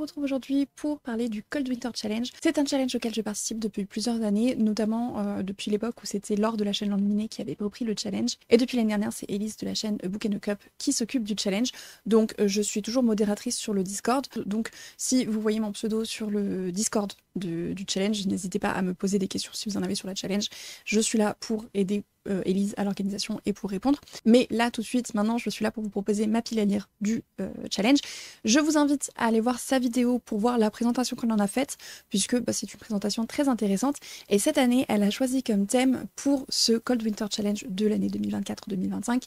retrouve aujourd'hui pour parler du Cold Winter Challenge. C'est un challenge auquel je participe depuis plusieurs années, notamment euh, depuis l'époque où c'était Laure de la chaîne landminée qui avait repris le challenge. Et depuis l'année dernière, c'est Elise de la chaîne Book and a Cup qui s'occupe du challenge. Donc euh, je suis toujours modératrice sur le Discord. Donc si vous voyez mon pseudo sur le Discord du challenge, n'hésitez pas à me poser des questions si vous en avez sur la challenge. Je suis là pour aider Élise euh, Elise à l'organisation et pour répondre. Mais là, tout de suite, maintenant, je suis là pour vous proposer ma pile du euh, challenge. Je vous invite à aller voir sa vidéo pour voir la présentation qu'on en a faite, puisque bah, c'est une présentation très intéressante. Et cette année, elle a choisi comme thème pour ce Cold Winter Challenge de l'année 2024-2025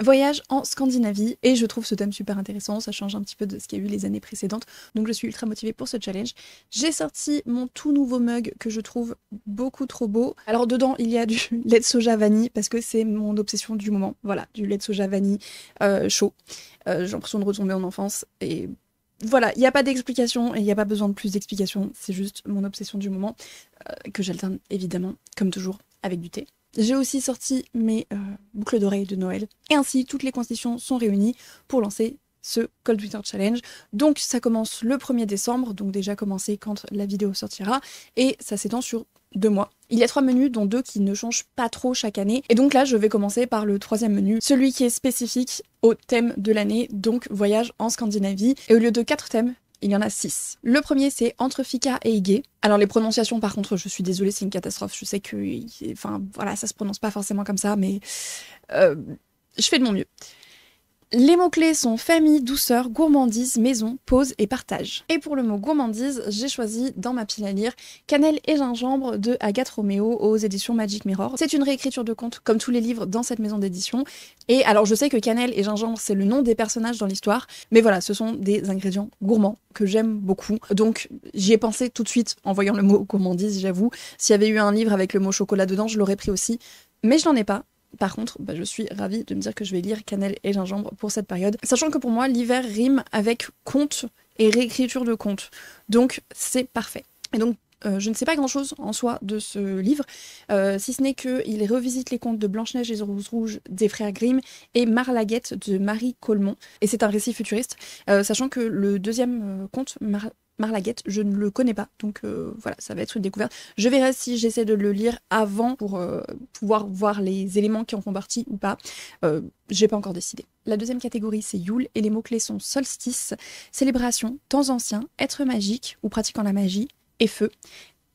Voyage en Scandinavie et je trouve ce thème super intéressant, ça change un petit peu de ce qu'il y a eu les années précédentes, donc je suis ultra motivée pour ce challenge. J'ai sorti mon tout nouveau mug que je trouve beaucoup trop beau. Alors dedans il y a du lait de soja vanille parce que c'est mon obsession du moment, voilà, du lait de soja vanille euh, chaud. Euh, j'ai l'impression de retomber en enfance et voilà, il n'y a pas d'explication et il n'y a pas besoin de plus d'explications, c'est juste mon obsession du moment euh, que j'alterne évidemment, comme toujours, avec du thé. J'ai aussi sorti mes euh, boucles d'oreilles de Noël. Et ainsi, toutes les conditions sont réunies pour lancer ce Cold Winter Challenge. Donc ça commence le 1er décembre, donc déjà commencé quand la vidéo sortira, et ça s'étend sur deux mois. Il y a trois menus, dont deux qui ne changent pas trop chaque année. Et donc là, je vais commencer par le troisième menu, celui qui est spécifique au thème de l'année, donc voyage en Scandinavie. Et au lieu de quatre thèmes, il y en a six. Le premier, c'est entre Fika et Ige. Alors les prononciations, par contre, je suis désolée, c'est une catastrophe. Je sais que, enfin, voilà, ça se prononce pas forcément comme ça, mais euh, je fais de mon mieux. Les mots-clés sont famille, douceur, gourmandise, maison, pause et partage. Et pour le mot gourmandise, j'ai choisi dans ma pile à lire Cannelle et gingembre de Agathe Roméo aux éditions Magic Mirror. C'est une réécriture de conte comme tous les livres dans cette maison d'édition. Et alors je sais que cannelle et gingembre c'est le nom des personnages dans l'histoire, mais voilà, ce sont des ingrédients gourmands que j'aime beaucoup. Donc j'y ai pensé tout de suite en voyant le mot gourmandise, j'avoue. S'il y avait eu un livre avec le mot chocolat dedans, je l'aurais pris aussi. Mais je n'en ai pas, par contre, bah, je suis ravie de me dire que je vais lire Cannelle et Gingembre pour cette période. Sachant que pour moi, l'hiver rime avec conte et réécriture de conte. Donc, c'est parfait. Et donc, euh, je ne sais pas grand-chose en soi de ce livre, euh, si ce n'est qu'il revisite les contes de Blanche-Neige et Rose Rouge des frères Grimm et Marlaguette de Marie Colmont. Et c'est un récit futuriste, euh, sachant que le deuxième conte, Mar Marlaguette, je ne le connais pas. Donc euh, voilà, ça va être une découverte. Je verrai si j'essaie de le lire avant pour euh, pouvoir voir les éléments qui en font partie ou pas. Je euh, J'ai pas encore décidé. La deuxième catégorie, c'est Yule, et les mots-clés sont solstice, célébration, temps ancien, être magique ou pratiquant la magie, et feu.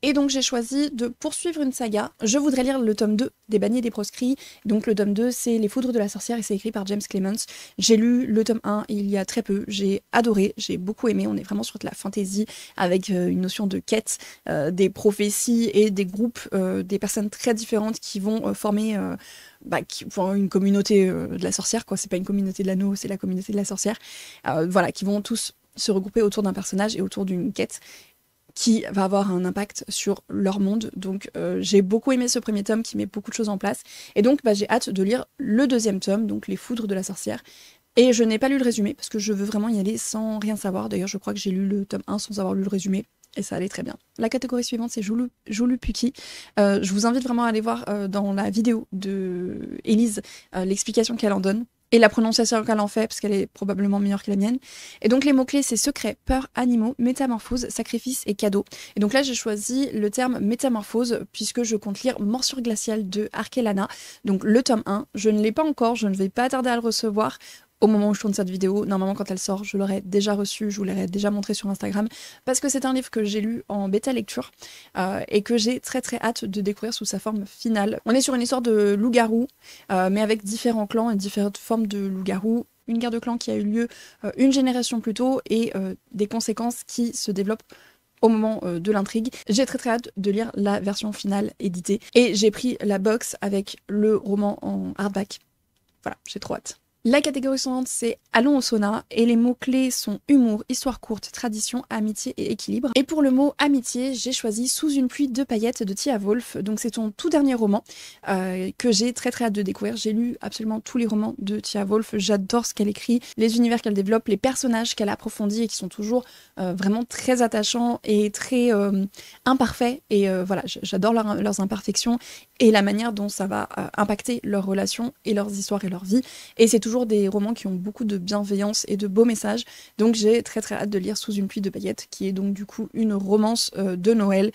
Et donc j'ai choisi de poursuivre une saga. Je voudrais lire le tome 2 des Banniers des proscrits. Donc le tome 2 c'est Les foudres de la sorcière et c'est écrit par James Clements. J'ai lu le tome 1 il y a très peu, j'ai adoré, j'ai beaucoup aimé. On est vraiment sur de la fantasy avec euh, une notion de quête, euh, des prophéties et des groupes, euh, des personnes très différentes qui vont former bah, une communauté de la sorcière. quoi. C'est pas une communauté de l'anneau, c'est la communauté de la sorcière. voilà, qui vont tous se regrouper autour d'un personnage et autour d'une quête qui va avoir un impact sur leur monde. Donc euh, j'ai beaucoup aimé ce premier tome qui met beaucoup de choses en place. Et donc bah, j'ai hâte de lire le deuxième tome, donc Les Foudres de la Sorcière. Et je n'ai pas lu le résumé parce que je veux vraiment y aller sans rien savoir. D'ailleurs, je crois que j'ai lu le tome 1 sans avoir lu le résumé et ça allait très bien. La catégorie suivante, c'est Joulu Puki. Euh, je vous invite vraiment à aller voir euh, dans la vidéo de Elise l'explication qu'elle en donne et la prononciation qu'elle en fait, parce qu'elle est probablement meilleure que la mienne. Et donc les mots-clés, c'est secret, peur, animaux, métamorphose, sacrifice et cadeau. Et donc là, j'ai choisi le terme métamorphose, puisque je compte lire Morsure glaciale de Arkelana, donc le tome 1. Je ne l'ai pas encore, je ne vais pas tarder à le recevoir au moment où je tourne cette vidéo, normalement quand elle sort, je l'aurais déjà reçue, je vous l'aurais déjà montré sur Instagram, parce que c'est un livre que j'ai lu en bêta lecture euh, et que j'ai très très hâte de découvrir sous sa forme finale. On est sur une histoire de loup-garou, euh, mais avec différents clans et différentes formes de loup-garou. Une guerre de clans qui a eu lieu euh, une génération plus tôt et des conséquences qui se développent au moment de l'intrigue. J'ai très très hâte de lire la version finale éditée et j'ai pris la box avec le roman en hardback. Voilà, j'ai trop hâte. La catégorie suivante, c'est Allons au sauna, et les mots-clés sont humour, histoire courte, tradition, amitié et équilibre. Et pour le mot amitié, j'ai choisi Sous une pluie de paillettes de Tia Wolf. Donc c'est ton tout dernier roman euh, que j'ai très très hâte de découvrir. J'ai lu absolument tous les romans de Tia Wolf. J'adore ce qu'elle écrit, les univers qu'elle développe, les personnages qu'elle approfondit et qui sont toujours euh, vraiment très attachants et très euh, imparfaits. Et voilà, j'adore leurs imperfections et la manière dont ça va impacter leurs relations et leurs histoires et leur vie. Et c'est des romans qui ont beaucoup de bienveillance et de beaux messages. Donc j'ai très très hâte de lire Sous une pluie de paillettes, qui est donc du coup une romance euh, de Noël.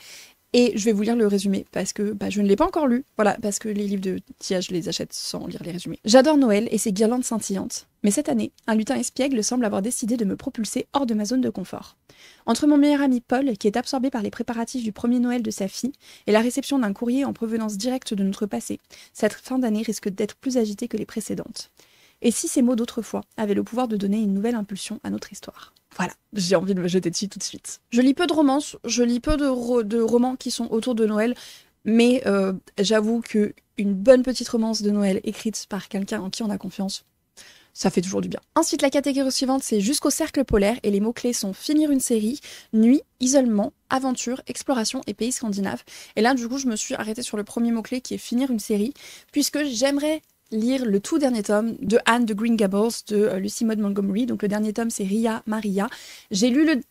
Et je vais vous lire le résumé parce que bah, je ne l'ai pas encore lu. Voilà, parce que les livres de Tia, je les achète sans lire les résumés. J'adore Noël et ses guirlandes scintillantes. Mais cette année, un lutin espiègle semble avoir décidé de me propulser hors de ma zone de confort. Entre mon meilleur ami Paul, qui est absorbé par les préparatifs du premier Noël de sa fille, et la réception d'un courrier en provenance directe de notre passé, cette fin d'année risque d'être plus agitée que les précédentes. Et si ces mots d'autrefois avaient le pouvoir de donner une nouvelle impulsion à notre histoire voilà, j'ai envie de me jeter dessus tout de suite. Je lis peu de romances, je lis peu de, romans qui sont autour de Noël, mais euh, j'avoue que une bonne petite romance de Noël écrite par quelqu'un en qui on a confiance, ça fait toujours du bien. Ensuite, la catégorie suivante, c'est jusqu'au cercle polaire et les mots-clés sont finir une série, nuit, isolement, aventure, exploration et pays scandinaves. Et là, du coup, je me suis arrêtée sur le premier mot-clé qui est finir une série, puisque j'aimerais lire le tout dernier tome de Anne de Green Gables de euh, Lucy Maud Montgomery. Donc le dernier tome, c'est Ria Maria. J'ai lu le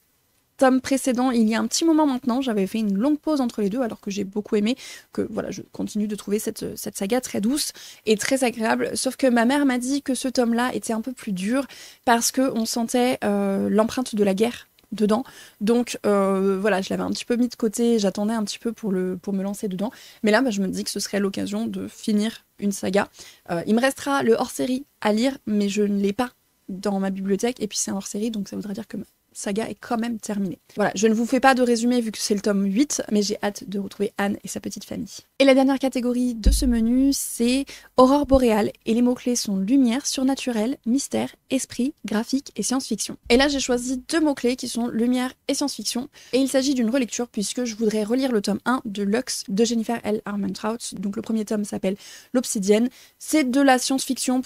tome précédent il y a un petit moment maintenant. J'avais fait une longue pause entre les deux alors que j'ai beaucoup aimé, que voilà, je continue de trouver cette, euh, saga très douce et très agréable. Sauf que ma mère m'a dit que ce tome-là était un peu plus dur parce qu'on sentait euh, l'empreinte de la guerre dedans. Donc euh, voilà, je l'avais un petit peu mis de côté, j'attendais un petit peu pour, le, pour me lancer dedans. Mais là, bah, je me dis que ce serait l'occasion de finir une saga. Euh, il me restera le hors-série à lire, mais je ne l'ai pas dans ma bibliothèque. Et puis c'est un hors-série, donc ça voudra dire que saga est quand même terminée. Voilà, je ne vous fais pas de résumé vu que c'est le tome 8, mais j'ai hâte de retrouver Anne et sa petite famille. Et la dernière catégorie de ce menu, c'est Aurore boréale, et les mots-clés sont lumière, surnaturel, mystère, esprit, graphique et science-fiction. Et là, j'ai choisi deux mots-clés qui sont lumière et science-fiction, et il s'agit d'une relecture puisque je voudrais relire le tome 1 de Lux de Jennifer L. Armentrout. Donc le premier tome s'appelle L'Obsidienne. C'est de la science-fiction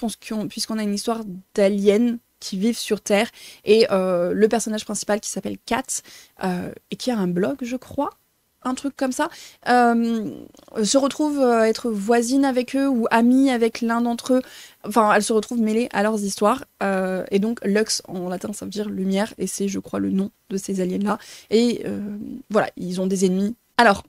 puisqu'on a une histoire d'aliens qui vivent sur Terre et euh, le personnage principal qui s'appelle Kat euh, et qui a un blog, je crois, un truc comme ça, euh, se retrouve être voisine avec eux ou amie avec l'un d'entre eux. Enfin, elle se retrouve mêlée à leurs histoires. et donc, Lux en latin, ça veut dire lumière et c'est, je crois, le nom de ces aliens-là. Et voilà, ils ont des ennemis. Alors,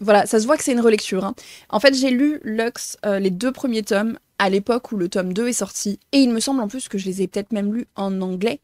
voilà, ça se voit que c'est une relecture. Hein. En fait, j'ai lu Lux, les deux premiers tomes, à l'époque où le tome 2 est sorti. Et il me semble en plus que je les ai peut-être même lus en anglais.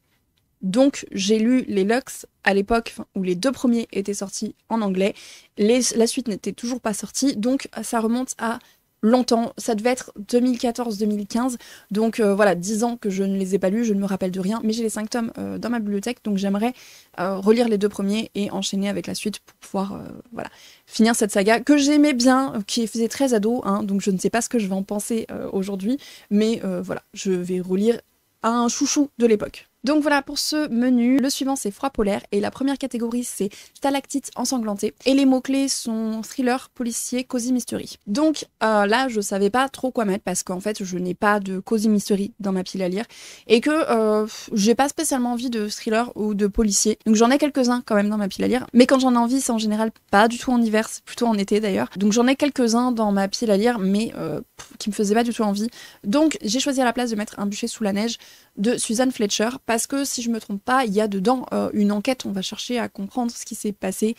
Donc j'ai lu les Lux à l'époque où les deux premiers étaient sortis en anglais. Les, la suite n'était toujours pas sortie, donc ça remonte à longtemps. Ça devait être 2014-2015. Donc euh, voilà, 10 ans que je ne les ai pas lus, je ne me rappelle de rien, mais j'ai les 5 tomes euh, dans ma bibliothèque, donc j'aimerais euh, relire les deux premiers et enchaîner avec la suite pour pouvoir voilà, finir cette saga que j'aimais bien, qui faisait très ado, hein. donc je ne sais pas ce que je vais en penser aujourd'hui, mais voilà, je vais relire un chouchou de l'époque. Donc voilà pour ce menu. Le suivant, c'est froid polaire. Et la première catégorie, c'est stalactites ensanglantée Et les mots-clés sont thriller, policier, cozy mystery. Donc euh, là, je savais pas trop quoi mettre parce qu'en fait, je n'ai pas de cozy mystery dans ma pile à lire. Et que euh, j'ai pas spécialement envie de thriller ou de policier. Donc j'en ai quelques-uns quand même dans ma pile à lire. Mais quand j'en ai envie, c'est en général pas du tout en hiver, c'est plutôt en été d'ailleurs. Donc j'en ai quelques-uns dans ma pile à lire, mais euh, qui me faisaient pas du tout envie. Donc j'ai choisi à la place de mettre un bûcher sous la neige de Suzanne Fletcher parce que si je me trompe pas, il y a dedans euh, une enquête, on va chercher à comprendre ce qui s'est passé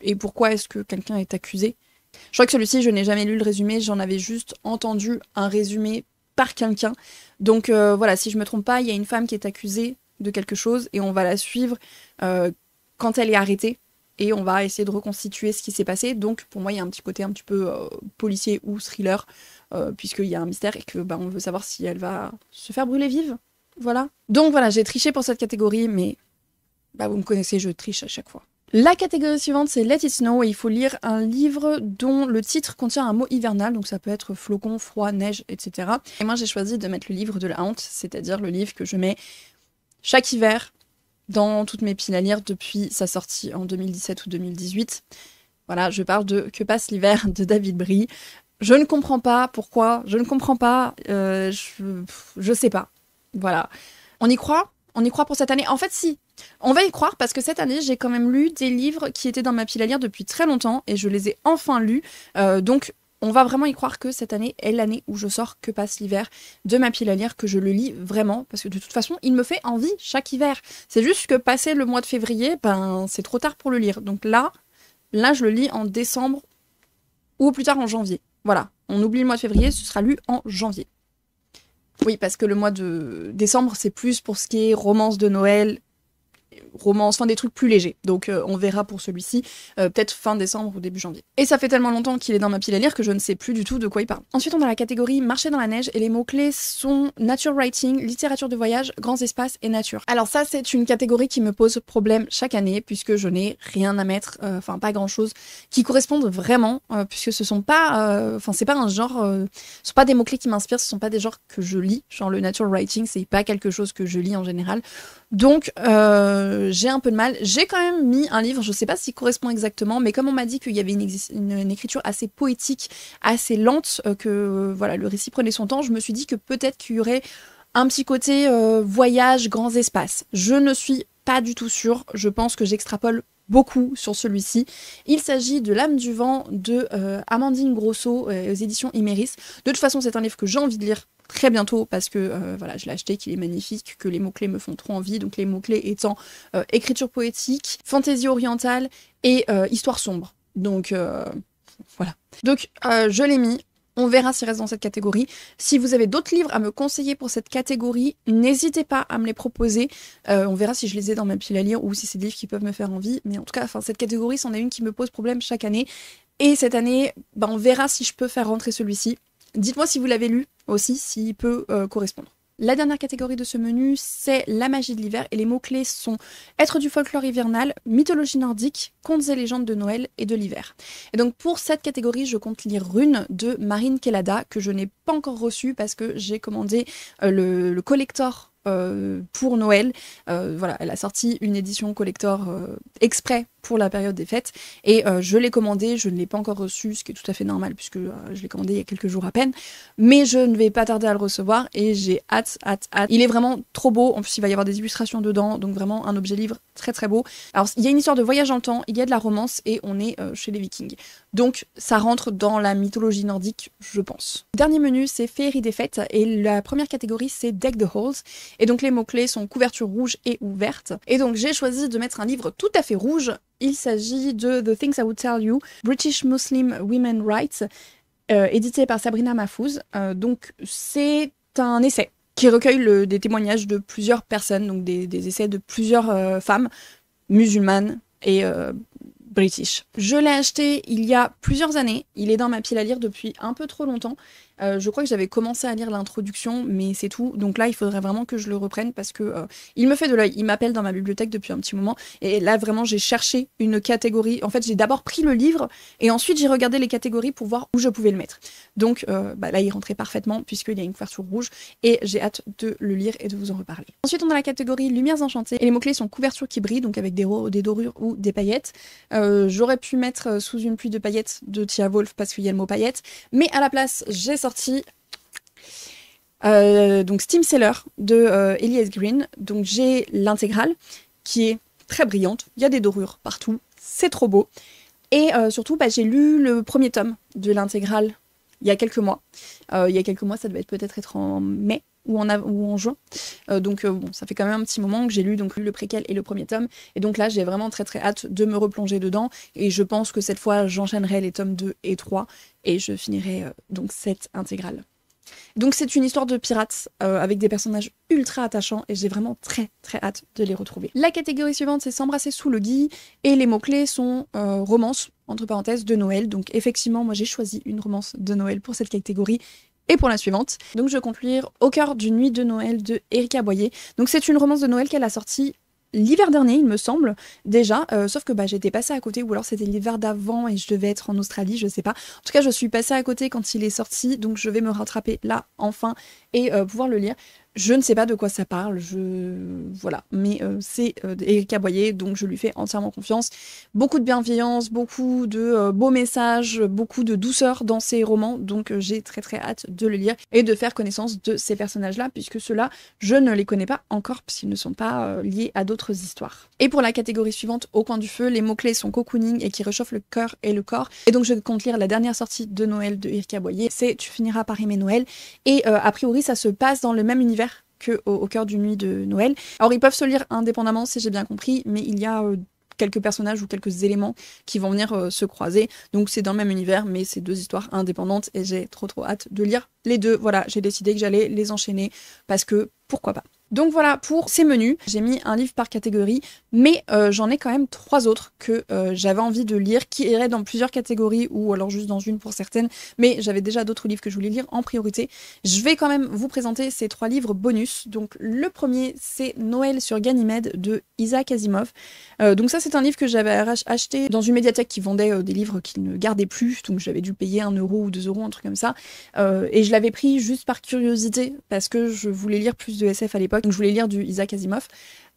et pourquoi est-ce que quelqu'un est accusé. Je crois que celui-ci, je n'ai jamais lu le résumé, j'en avais juste entendu un résumé par quelqu'un. Donc euh, voilà, si je me trompe pas, il y a une femme qui est accusée de quelque chose et on va la suivre euh, quand elle est arrêtée et on va essayer de reconstituer ce qui s'est passé. Donc pour moi, il y a un petit côté un petit peu policier ou thriller puisqu'il y a un mystère et que bah, on veut savoir si elle va se faire brûler vive voilà. Donc voilà, j'ai triché pour cette catégorie, mais bah, vous me connaissez, je triche à chaque fois. La catégorie suivante, c'est Let It Snow, et il faut lire un livre dont le titre contient un mot hivernal, donc ça peut être flocon, froid, neige, etc. Et moi, j'ai choisi de mettre le livre de la honte, c'est-à-dire le livre que je mets chaque hiver dans toutes mes piles à lire depuis sa sortie en 2017 ou 2018. Voilà, je parle de Que passe l'hiver de David Brie. Je ne comprends pas pourquoi, je ne comprends pas, euh, je, je sais pas. Voilà. On y croit On y croit pour cette année En fait, si. On va y croire parce que cette année, j'ai quand même lu des livres qui étaient dans ma pile à lire depuis très longtemps et je les ai enfin lus. Euh, donc, on va vraiment y croire que cette année est l'année où je sors Que passe l'hiver de ma pile à lire, que je le lis vraiment, parce que de toute façon, il me fait envie chaque hiver. C'est juste que passer le mois de février, ben c'est trop tard pour le lire. Donc là, là, je le lis en décembre ou plus tard en janvier. Voilà, on oublie le mois de février, ce sera lu en janvier. Oui, parce que le mois de décembre, c'est plus pour ce qui est romance de Noël romance, enfin des trucs plus légers. Donc euh, on verra pour celui-ci, euh, peut-être fin décembre ou début janvier. Et ça fait tellement longtemps qu'il est dans ma pile à lire que je ne sais plus du tout de quoi il parle. Ensuite, on a la catégorie marcher dans la neige et les mots-clés sont nature writing, littérature de voyage, grands espaces et nature. Alors ça, c'est une catégorie qui me pose problème chaque année puisque je n'ai rien à mettre, euh, enfin pas grand-chose, qui correspondent vraiment puisque ce sont pas, enfin c'est pas un genre, ce sont pas des mots-clés qui m'inspirent, ce sont pas des genres que je lis, genre le nature writing, c'est pas quelque chose que je lis en général. Donc j'ai un peu de mal. J'ai quand même mis un livre, je ne sais pas s'il correspond exactement, mais comme on m'a dit qu'il y avait une, écriture assez poétique, assez lente, euh, que euh, voilà, le récit prenait son temps, je me suis dit que peut-être qu'il y aurait un petit côté euh, voyage, grands espaces. Je ne suis pas du tout sûre. Je pense que j'extrapole beaucoup sur celui-ci. Il s'agit de L'âme du vent de Amandine Grosso aux éditions Imeris. De toute façon, c'est un livre que j'ai envie de lire très bientôt parce que euh, voilà, je l'ai acheté, qu'il est magnifique, que les mots-clés me font trop envie. Donc les mots-clés étant euh, écriture poétique, fantaisie orientale et euh, histoire sombre. Donc voilà. Donc je l'ai mis. On verra s'il reste dans cette catégorie. Si vous avez d'autres livres à me conseiller pour cette catégorie, n'hésitez pas à me les proposer. on verra si je les ai dans ma pile à lire ou si c'est des livres qui peuvent me faire envie. Mais en tout cas, enfin, cette catégorie, c'en est une qui me pose problème chaque année. Et cette année, ben, on verra si je peux faire rentrer celui-ci. Dites-moi si vous l'avez lu, aussi s'il peut euh, correspondre. La dernière catégorie de ce menu, c'est la magie de l'hiver et les mots-clés sont être du folklore hivernal, mythologie nordique, contes et légendes de Noël et de l'hiver. Et donc pour cette catégorie, je compte lire Rune de Marine Kelada que je n'ai pas encore reçue parce que j'ai commandé euh, le, collector euh, pour Noël. voilà, elle a sorti une édition collector exprès pour la période des fêtes. Et euh, je l'ai commandé, je ne l'ai pas encore reçu, ce qui est tout à fait normal puisque euh, je l'ai commandé il y a quelques jours à peine. Mais je ne vais pas tarder à le recevoir et j'ai hâte, hâte, hâte. Il est vraiment trop beau. En plus, il va y avoir des illustrations dedans, donc vraiment un objet livre très très beau. Alors, il y a une histoire de voyage dans le temps, il y a de la romance et on est euh, chez les Vikings. Donc, ça rentre dans la mythologie nordique, je pense. Dernier menu, c'est féerie des fêtes et la première catégorie, c'est deck the halls. Et donc, les mots clés sont couverture rouge et ou verte. Et donc, j'ai choisi de mettre un livre tout à fait rouge il s'agit de The Things I Would Tell You, British Muslim Women Rights, euh, édité par Sabrina mafouz euh, donc c'est un essai qui recueille des témoignages de plusieurs personnes, donc des, essais de plusieurs euh, femmes musulmanes et british. Je l'ai acheté il y a plusieurs années, il est dans ma pile à lire depuis un peu trop longtemps, euh, je crois que j'avais commencé à lire l'introduction, mais c'est tout. Donc là, il faudrait vraiment que je le reprenne parce que euh, il me fait de l'œil. Il m'appelle dans ma bibliothèque depuis un petit moment. Et là, vraiment, j'ai cherché une catégorie. En fait, j'ai d'abord pris le livre et ensuite j'ai regardé les catégories pour voir où je pouvais le mettre. Donc euh, bah, là, il rentrait parfaitement puisqu'il y a une couverture rouge et j'ai hâte de le lire et de vous en reparler. Ensuite, on a la catégorie Lumières enchantées et les mots-clés sont couverture qui brille, donc avec des, des dorures ou des paillettes. J'aurais pu mettre sous une pluie de paillettes de Tia Wolf parce qu'il y a le mot paillettes, mais à la place, j'ai sorti euh, donc Steam Seller de euh, Elias Green. Donc j'ai l'intégrale qui est très brillante. Il y a des dorures partout. C'est trop beau. Et euh, surtout, bah, j'ai lu le premier tome de l'intégrale il y a quelques mois. il y a quelques mois, ça devait être peut-être être en mai ou en, juin. donc euh, bon, ça fait quand même un petit moment que j'ai lu donc le préquel et le premier tome. Et donc là, j'ai vraiment très très hâte de me replonger dedans. Et je pense que cette fois, j'enchaînerai les tomes 2 et 3 et je finirai euh, donc cette intégrale. Donc c'est une histoire de pirates euh, avec des personnages ultra attachants et j'ai vraiment très très hâte de les retrouver. La catégorie suivante c'est S'embrasser sous le gui et les mots-clés sont romance entre parenthèses de Noël. Donc effectivement moi j'ai choisi une romance de Noël pour cette catégorie et pour la suivante. Donc je vais conclure Au cœur d'une nuit de Noël de Erika Boyer. Donc c'est une romance de Noël qu'elle a sortie l'hiver dernier, il me semble, déjà. Euh, sauf que bah, j'étais passée à côté, ou alors c'était l'hiver d'avant et je devais être en Australie, je sais pas. En tout cas, je suis passée à côté quand il est sorti, donc je vais me rattraper là, enfin, et euh, pouvoir le lire. Je ne sais pas de quoi ça parle, je voilà, mais euh, c'est euh, Erika Boyer, donc je lui fais entièrement confiance. Beaucoup de bienveillance, beaucoup de euh, beaux messages, beaucoup de douceur dans ses romans, donc euh, j'ai très très hâte de le lire et de faire connaissance de ces personnages-là, puisque ceux-là, je ne les connais pas encore, puisqu'ils ne sont pas liés à d'autres histoires. Et pour la catégorie suivante, au coin du feu, les mots-clés sont cocooning et qui réchauffent le cœur et le corps. Et donc je compte lire la dernière sortie de Noël de Erika Boyer, c'est Tu finiras par aimer Noël, et a priori ça se passe dans le même univers que au, cœur d'une nuit de Noël. Alors ils peuvent se lire indépendamment si j'ai bien compris, mais il y a euh, quelques personnages ou quelques éléments qui vont venir euh, se croiser. Donc c'est dans le même univers, mais c'est deux histoires indépendantes et j'ai trop trop hâte de lire les deux. Voilà, j'ai décidé que j'allais les enchaîner parce que pourquoi pas. Donc voilà pour ces menus. J'ai mis un livre par catégorie, mais euh, j'en ai quand même trois autres que euh, j'avais envie de lire, qui iraient dans plusieurs catégories ou alors juste dans une pour certaines. Mais j'avais déjà d'autres livres que je voulais lire en priorité. Je vais quand même vous présenter ces trois livres bonus. Donc le premier, c'est Noël sur Ganymède de Isaac Asimov. Euh, donc ça, c'est un livre que j'avais acheté dans une médiathèque qui vendait des livres qu'il ne gardait plus. Donc j'avais dû payer un euro ou deux euros, un truc comme ça. et je l'avais pris juste par curiosité parce que je voulais lire plus de SF à l'époque donc je voulais lire du Isaac Asimov.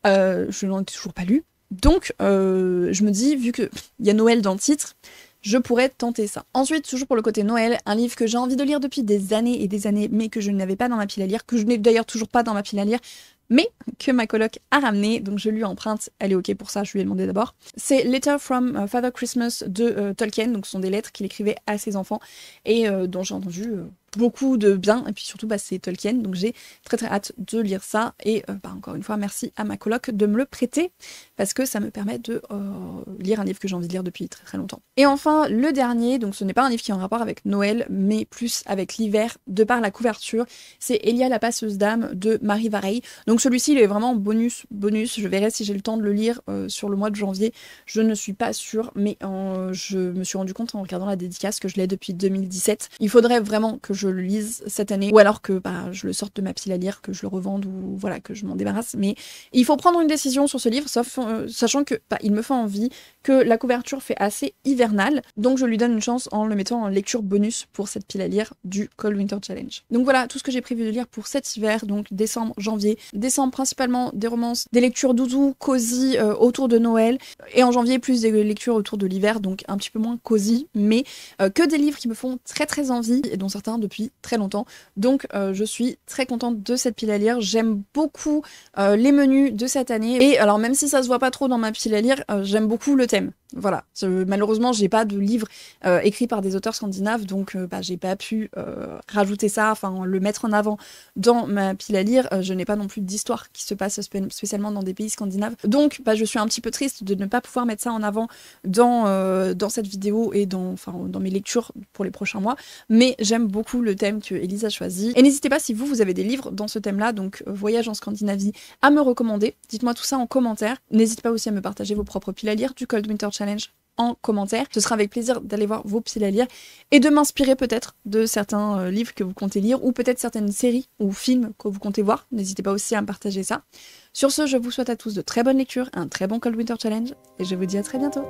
Euh, je n'en ai toujours pas lu. Donc euh, je me dis, vu qu'il y a Noël dans le titre, je pourrais tenter ça. Ensuite, toujours pour le côté Noël, un livre que j'ai envie de lire depuis des années et des années, mais que je n'avais pas dans ma pile à lire, que je n'ai d'ailleurs toujours pas dans ma pile à lire, mais que ma coloc a ramené, donc je lui emprunte, elle est ok pour ça, je lui ai demandé d'abord. C'est Letter from euh, Father Christmas de Tolkien, donc ce sont des lettres qu'il écrivait à ses enfants et dont j'ai entendu beaucoup de bien. Et puis surtout, bah, c'est Tolkien. Donc j'ai très très hâte de lire ça. Et euh, bah, encore une fois, merci à ma coloc de me le prêter parce que ça me permet de euh, lire un livre que j'ai envie de lire depuis très très longtemps. Et enfin, le dernier, donc ce n'est pas un livre qui est en rapport avec Noël, mais plus avec l'hiver de par la couverture, c'est Elia la passeuse d'âme de Marie Vareille. Donc celui-ci, il est vraiment bonus, bonus. Je verrai si j'ai le temps de le lire euh, sur le mois de janvier. Je ne suis pas sûre, mais je me suis rendu compte en regardant la dédicace que je l'ai depuis 2017. Il faudrait vraiment que je je le lise cette année, ou alors que bah, je le sorte de ma pile à lire, que je le revende, ou voilà, que je m'en débarrasse. Mais il faut prendre une décision sur ce livre, sauf, euh, sachant que bah, il me fait envie, que la couverture fait assez hivernale, donc je lui donne une chance en le mettant en lecture bonus pour cette pile à lire du Cold Winter Challenge. Donc voilà, tout ce que j'ai prévu de lire pour cet hiver, donc décembre, janvier. Décembre principalement des romances, des lectures doudou, cosy euh, autour de Noël, et en janvier plus des lectures autour de l'hiver, donc un petit peu moins cosy, mais euh, que des livres qui me font très très envie, et dont certains de très longtemps. Donc euh, je suis très contente de cette pile à lire. J'aime beaucoup euh, les menus de cette année. Et alors même si ça se voit pas trop dans ma pile à lire, euh, j'aime beaucoup le thème. Voilà. malheureusement, j'ai pas de livre écrits euh, écrit par des auteurs scandinaves, donc euh, bah, j'ai pas pu euh, rajouter ça, enfin le mettre en avant dans ma pile à lire. je n'ai pas non plus d'histoire qui se passe spécialement dans des pays scandinaves, donc bah, je suis un petit peu triste de ne pas pouvoir mettre ça en avant dans dans cette vidéo et dans dans mes lectures pour les prochains mois. Mais j'aime beaucoup le thème que Elise a choisi. Et n'hésitez pas si vous vous avez des livres dans ce thème-là, donc voyage en Scandinavie, à me recommander. Dites-moi tout ça en commentaire. N'hésitez pas aussi à me partager vos propres piles à lire du Cold Winter en commentaire. Ce sera avec plaisir d'aller voir vos piles à lire et de m'inspirer peut-être de certains euh, livres que vous comptez lire ou peut-être certaines séries ou films que vous comptez voir. N'hésitez pas aussi à me partager ça. Sur ce, je vous souhaite à tous de très bonnes lectures, un très bon Cold Winter Challenge et je vous dis à très bientôt.